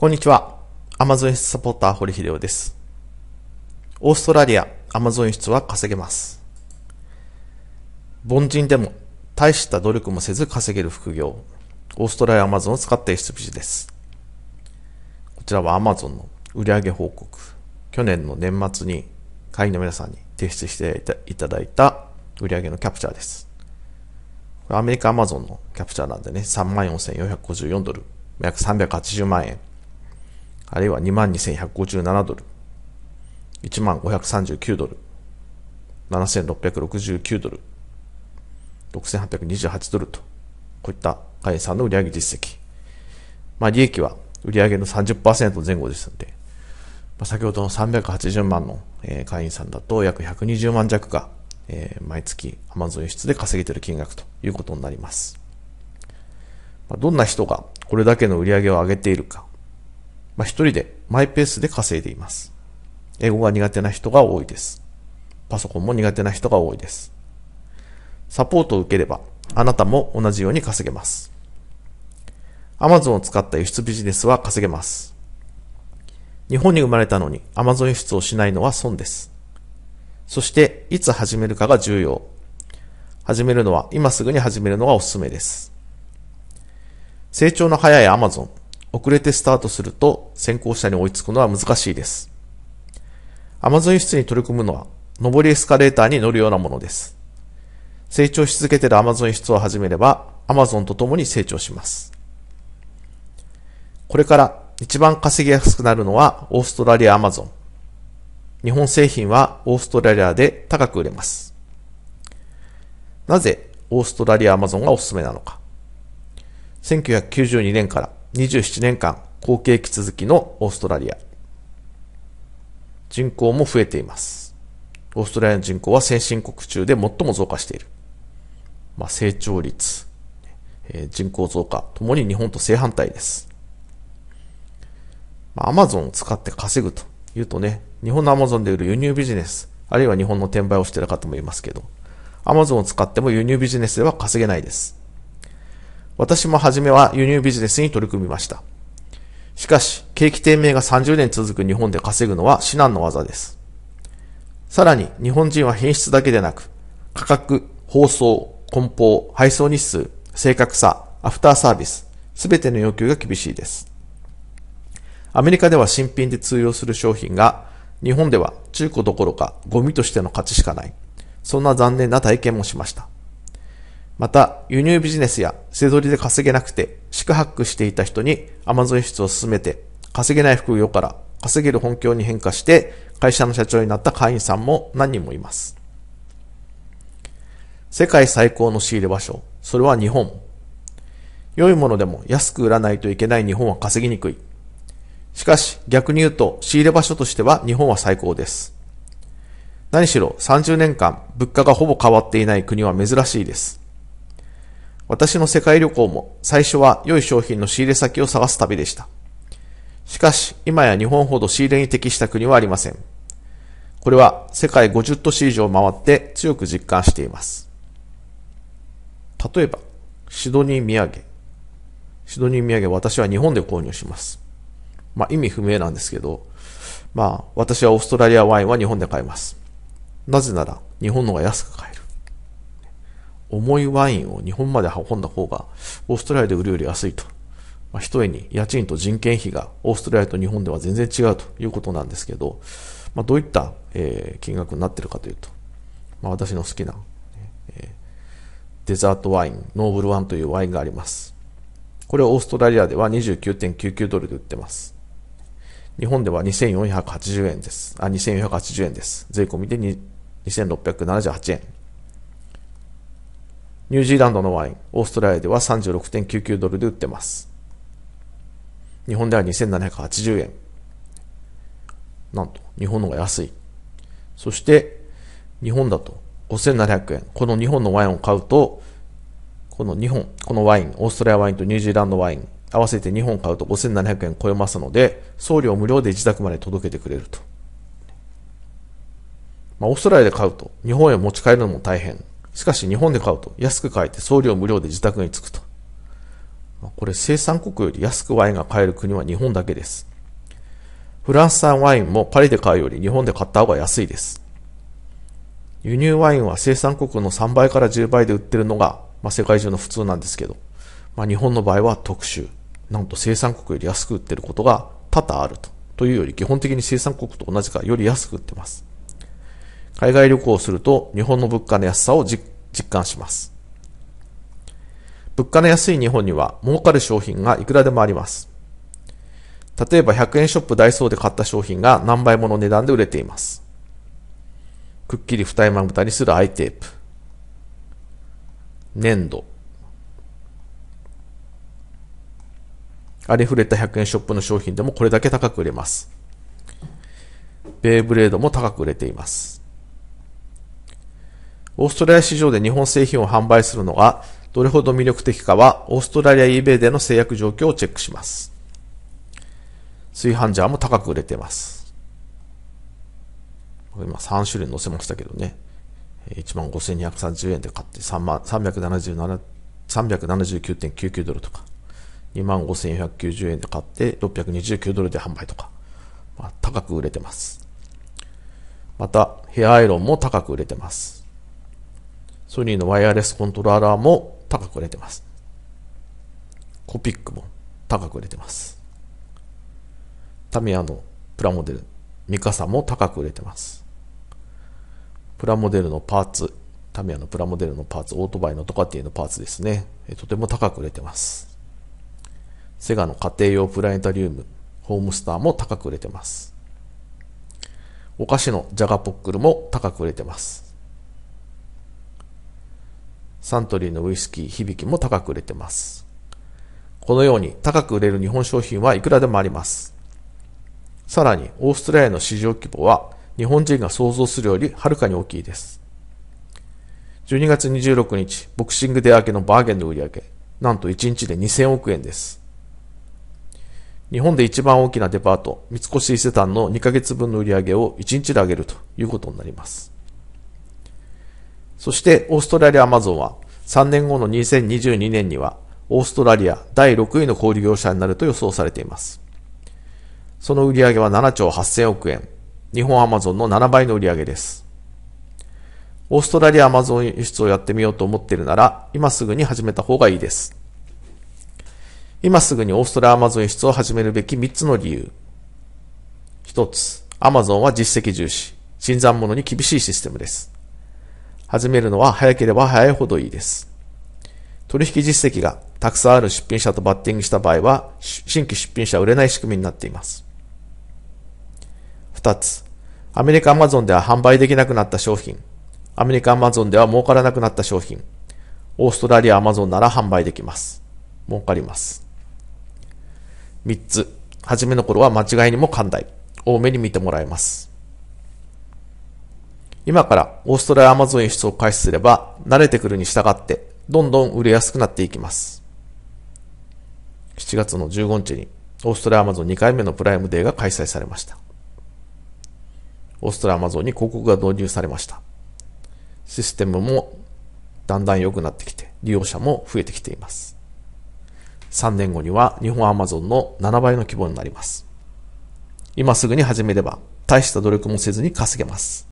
こんにちは。アマゾンサポーター堀秀夫です。オーストラリア、アマゾン出は稼げます。凡人でも大した努力もせず稼げる副業。オーストラリアアマゾンを使って出ビです。こちらはアマゾンの売上報告。去年の年末に会員の皆さんに提出していただいた売上のキャプチャーです。アメリカアマゾンのキャプチャーなんでね、34,454ドル、約380万円。あるいは22,157ドル、1 5 3 9ドル、7,669ドル、6,828ドルと、こういった会員さんの売上実績。まあ、利益は売上の30%前後ですので、まあ、先ほどの380万の、え会員さんだと約120万弱が、え毎月 Amazon 輸出で稼げている金額ということになります。まあ、どんな人がこれだけの売り上げを上げているか、まあ、一人でマイペースで稼いでいます。英語が苦手な人が多いです。パソコンも苦手な人が多いです。サポートを受ければ、あなたも同じように稼げます。Amazon を使った輸出ビジネスは稼げます。日本に生まれたのに Amazon 輸出をしないのは損です。そして、いつ始めるかが重要。始めるのは、今すぐに始めるのがおすすめです。成長の早い Amazon。遅れてスタートすると先行者に追いつくのは難しいです。アマゾン輸出に取り組むのは、上りエスカレーターに乗るようなものです。成長し続けているアマゾン輸出を始めれば、アマゾンと共に成長します。これから一番稼ぎやすくなるのはオーストラリアアマゾン。日本製品はオーストラリアで高く売れます。なぜオーストラリアアマゾンがおすすめなのか。1992年から27年間、後継期続きのオーストラリア。人口も増えています。オーストラリアの人口は先進国中で最も増加している。まあ、成長率、えー、人口増加、ともに日本と正反対です。まあ、アマゾンを使って稼ぐというとね、日本のアマゾンで売る輸入ビジネス、あるいは日本の転売をしている方もいますけど、アマゾンを使っても輸入ビジネスでは稼げないです。私も初めは輸入ビジネスに取り組みました。しかし、景気低迷が30年続く日本で稼ぐのは至難の技です。さらに、日本人は品質だけでなく、価格、包装、梱包、配送日数、正確さ、アフターサービス、すべての要求が厳しいです。アメリカでは新品で通用する商品が、日本では中古どころかゴミとしての価値しかない。そんな残念な体験もしました。また、輸入ビジネスやせ造りで稼げなくて、四苦八苦していた人に Amazon 輸出を進めて、稼げない副業から稼げる本業に変化して、会社の社長になった会員さんも何人もいます。世界最高の仕入れ場所、それは日本。良いものでも安く売らないといけない日本は稼ぎにくい。しかし逆に言うと仕入れ場所としては日本は最高です。何しろ30年間物価がほぼ変わっていない国は珍しいです。私の世界旅行も最初は良い商品の仕入れ先を探す旅でした。しかし、今や日本ほど仕入れに適した国はありません。これは世界50都市以上回って強く実感しています。例えば、シドニー土産。シドニー土産私は日本で購入します。まあ意味不明なんですけど、まあ私はオーストラリアワインは日本で買います。なぜなら日本のが安く買える。重いワインを日本まで運んだ方が、オーストラリアで売るより安いと。まあ、ひとえに家賃と人件費がオーストラリアと日本では全然違うということなんですけど、まあ、どういった、えー、金額になってるかというと、まあ、私の好きな、えー、デザートワイン、ノーブルワンというワインがあります。これはオーストラリアでは29.99ドルで売ってます。日本では2480円です。あ、2480円です。税込みで2678円。ニュージーランドのワイン、オーストラリアでは36.99ドルで売ってます。日本では2780円。なんと、日本の方が安い。そして、日本だと5700円。この日本のワインを買うと、この日本、このワイン、オーストラリアワインとニュージーランドワイン、合わせて日本買うと5700円超えますので、送料無料で自宅まで届けてくれると。まあ、オーストラリアで買うと、日本へ持ち帰るのも大変。しかし日本で買うと安く買えて送料無料で自宅に着くと。これ生産国より安くワインが買える国は日本だけです。フランス産ワインもパリで買うより日本で買った方が安いです。輸入ワインは生産国の3倍から10倍で売ってるのが、まあ、世界中の普通なんですけど、まあ、日本の場合は特殊。なんと生産国より安く売ってることが多々あると。というより基本的に生産国と同じかより安く売ってます。海外旅行をすると日本の物価の安さを実感します。物価の安い日本には儲かる商品がいくらでもあります。例えば100円ショップダイソーで買った商品が何倍もの値段で売れています。くっきり二重まぶたにするアイテープ。粘土。ありふれた100円ショップの商品でもこれだけ高く売れます。ベイブレードも高く売れています。オーストラリア市場で日本製品を販売するのがどれほど魅力的かは、オーストラリア eBay での制約状況をチェックします。炊飯ジャーも高く売れてます。今3種類載せましたけどね。15,230円で買って379.99ドルとか、25,490円で買って629ドルで販売とか、まあ、高く売れてます。また、ヘアアイロンも高く売れてます。ソニーのワイヤレスコントローラーも高く売れてます。コピックも高く売れてます。タミヤのプラモデル、ミカサも高く売れてます。プラモデルのパーツ、タミヤのプラモデルのパーツ、オートバイのトカティのパーツですね。とても高く売れてます。セガの家庭用プラネタリウム、ホームスターも高く売れてます。お菓子のジャガポックルも高く売れてます。サントリーのウイスキー、響きも高く売れてます。このように高く売れる日本商品はいくらでもあります。さらに、オーストラリアの市場規模は日本人が想像するよりはるかに大きいです。12月26日、ボクシングデー明けのバーゲンの売り上げ、なんと1日で2000億円です。日本で一番大きなデパート、三越伊勢丹の2ヶ月分の売り上げを1日で上げるということになります。そしてオーストラリアアマゾンは3年後の2022年にはオーストラリア第6位の小売業者になると予想されています。その売上は7兆8000億円。日本アマゾンの7倍の売上です。オーストラリアアマゾン輸出をやってみようと思っているなら、今すぐに始めた方がいいです。今すぐにオーストラリアアマゾン輸出を始めるべき3つの理由。1つ、アマゾンは実績重視、新参者に厳しいシステムです。始めるのは早ければ早いほどいいです。取引実績がたくさんある出品者とバッティングした場合は、新規出品者は売れない仕組みになっています。2つ、アメリカアマゾンでは販売できなくなった商品、アメリカアマゾンでは儲からなくなった商品、オーストラリアアマゾンなら販売できます。儲かります。3つ、初めの頃は間違いにも寛大、多めに見てもらえます。今からオーストラリアアマゾン輸出を開始すれば、慣れてくるに従って、どんどん売れやすくなっていきます。7月の15日に、オーストラリアアマゾン2回目のプライムデーが開催されました。オーストラリアアマゾンに広告が導入されました。システムもだんだん良くなってきて、利用者も増えてきています。3年後には日本アマゾンの7倍の規模になります。今すぐに始めれば、大した努力もせずに稼げます。